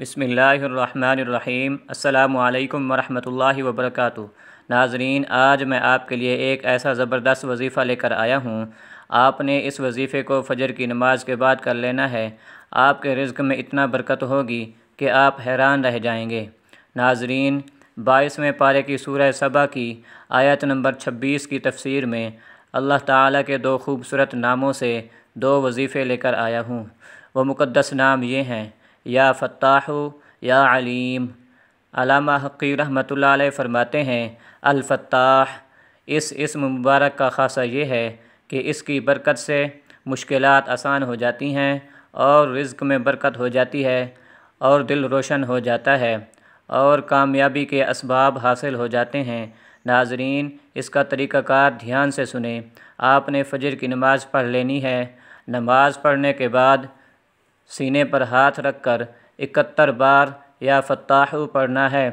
बसमीम् अल्लाम वरहमल वबरक नाजरीन आज मैं आपके लिए एक ऐसा ज़बरदस्त वजीफ़ा लेकर आया हूँ आपने इस वजीफ़े को फजर की नमाज के बाद कर लेना है आपके रिज्क में इतना बरकत होगी कि आप हैरान रह जाएंगे नाजरीन बाईसवें पारे की सूरह सबा की आयत नंबर छब्बीस की तफसीर में अल्लाह ताला के दो खूबसूरत नामों से दो वजीफ़े लेकर आया हूँ वो मुक़दस नाम ये हैं या फ़त्ताह या अलीम अलामा हक़ी रहमत फ़रमाते हैं अलफ़त्ताह इस इस मुबारक का खासा ये है कि इसकी बरकत से मुश्किल आसान हो जाती हैं और रिज्क में बरकत हो जाती है और दिल रोशन हो जाता है और कामयाबी के इसबाब हासिल हो जाते हैं नाजरीन इसका तरीक़ाकार ध्यान से सुने आपने फजर की नमाज़ पढ़ लेनी है नमाज़ पढ़ने के बाद सीने पर हाथ रख कर इकहत्तर बार या फताह पढ़ना है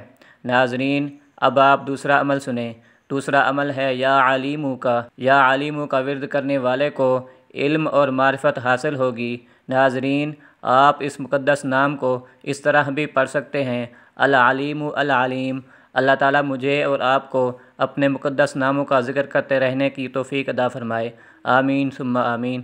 नाजरीन अब आप दूसरा अमल सुने दूसरा अमल है या आलिमू का या आलिमू का विरद करने वाले को इल्म और मार्फत हासिल होगी नाजरीन आप इस मुक़दस नाम को इस तरह भी पढ़ सकते हैं अलालीम अलालीम अल्लाह ताला मुझे और आपको अपने मुक़दस नामों का जिक्र करते रहने की तोफ़ी अदा फ़रमाए आमीन सुम्मा आमीन